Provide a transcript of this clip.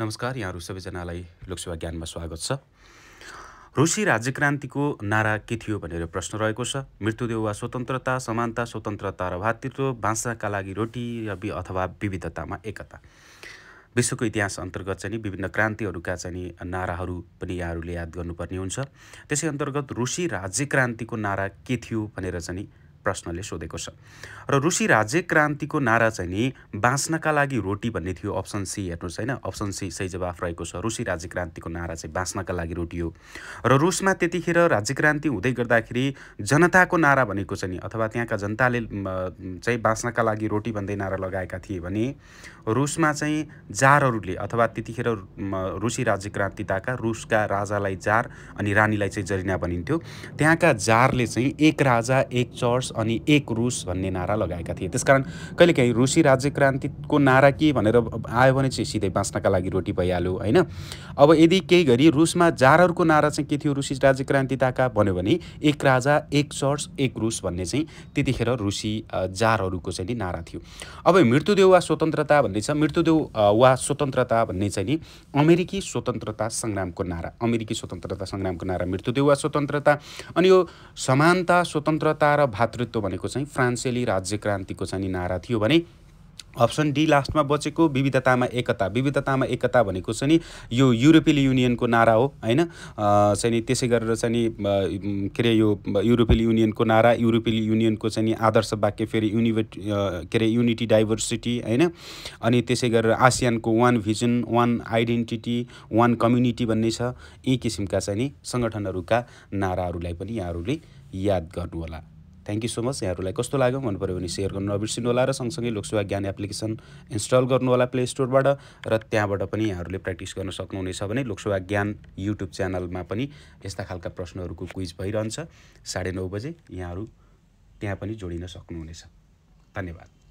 नमस्कार यहाँहरू सबैजनालाई लोकसेवा ज्ञानमा स्वागत छ रुसी राज्य क्रान्तिको नारा के थियो भनेर प्रश्न रहेको छ मृत्युदेव वा स्वतन्त्रता समानता स्वतन्त्रता र भातृत्व भाषाका लागि रोटी र अथवा विविधतामा एकता विश्वको इतिहास अन्तर्गत चाहिँ विभिन्न क्रान्तिहरूका चाहिँ नाराहरू पनि यहाँहरूले याद गर्नुपर्ने हुन्छ त्यसै अन्तर्गत रुसी राज्य क्रान्तिको नारा के थियो भनेर चाहिँ प्रश्नले सोधेको छ र रुसी राज्य क्रान्तिको नारा चाहिँ नि बाँच्नका लागि रोटी भन्ने थियो अप्सन सी हेर्नुहोस् होइन अप्सन सी सही जवाफ रहेको छ रुसी राज्य क्रान्तिको नारा चाहिँ बाँच्नका लागि रोटी हो र रुसमा त्यतिखेर राज्य क्रान्ति हुँदै गर्दाखेरि जनताको नारा भनेको चाहिँ नि अथवा त्यहाँका जनताले चाहिँ बाँच्नका लागि रोटी भन्दै नारा लगाएका थिए भने रुसमा चाहिँ जारहरूले अथवा त्यतिखेर रुसी राज्य क्रान्तिताका रुसका राजालाई जार अनि रानीलाई चाहिँ जरिना भनिन्थ्यो त्यहाँका जारले चाहिँ एक राजा एक चर्च अनि एक रुस भन्ने नारा लगाएका थिए त्यसकारण कहिलेकाहीँ रुसी राज्य क्रान्तिको नारा के भनेर आयो भने चाहिँ सिधै बाँच्नका लागि रोटी भइहाल्यो होइन अब यदि केही गरी रुसमा जारहरूको नारा चाहिँ के थियो रुसी राज्य क्रान्तिताका भन्यो भने एक राजा एक चर्च एक रुस भन्ने चाहिँ त्यतिखेर रुसी जारहरूको चाहिँ नि नारा थियो अब मृत्युदेव वा स्वतन्त्रता भन्ने छ मृत्युदेव वा स्वतन्त्रता भन्ने चाहिँ नि अमेरिकी स्वतन्त्रता सङ्ग्रामको नारा अमेरिकी स्वतन्त्रता सङ्ग्रामको नारा मृत्युदेव वा स्वतन्त्रता अनि यो समानता स्वतन्त्रता र भातृ नेतृत्व भनेको चाहिँ फ्रान्सेली राज्य क्रान्तिको चाहिँ नारा थियो भने अप्सन डी लास्टमा बचेको विविधतामा एकता विविधतामा एकता भनेको चाहिँ नि यो युरोपियन युनियनको नारा हो होइन चाहिँ नि त्यसै गरेर चाहिँ नि के अरे यो युरोपियन युनियनको नारा युरोपियन युनियनको चाहिँ नि आदर्श वाक्य फेरि युनिभर्ट के अरे युनिटी डाइभर्सिटी होइन अनि त्यसै गरेर आसियानको one vision one identity one community भन्ने छ यी किसिमका चाहिँ नि सङ्गठनहरूका नाराहरूलाई पनि यहाँहरूले याद गर्नुहोला थ्याङ्क यू सो मच यहाँहरूलाई कस्तो लाग्यो मन पऱ्यो भने सेयर गर्नु नबिर्सिनु होला र सँगसँगै लोकसेवा ज्ञान एप्लिकेसन इन्स्टल गर्नु होला प्ले स्टोरबाट र त्यहाँबाट पनि यहाँहरूले प्र्याक्टिस गर्न सक्नुहुनेछ भने लोकसेवा ज्ञान युट्युब च्यानलमा पनि यस्ता खालका प्रश्नहरूको क्विज भइरहन्छ साढे नौ बजे यहाँहरू त्यहाँ पनि जोडिन सक्नुहुनेछ धन्यवाद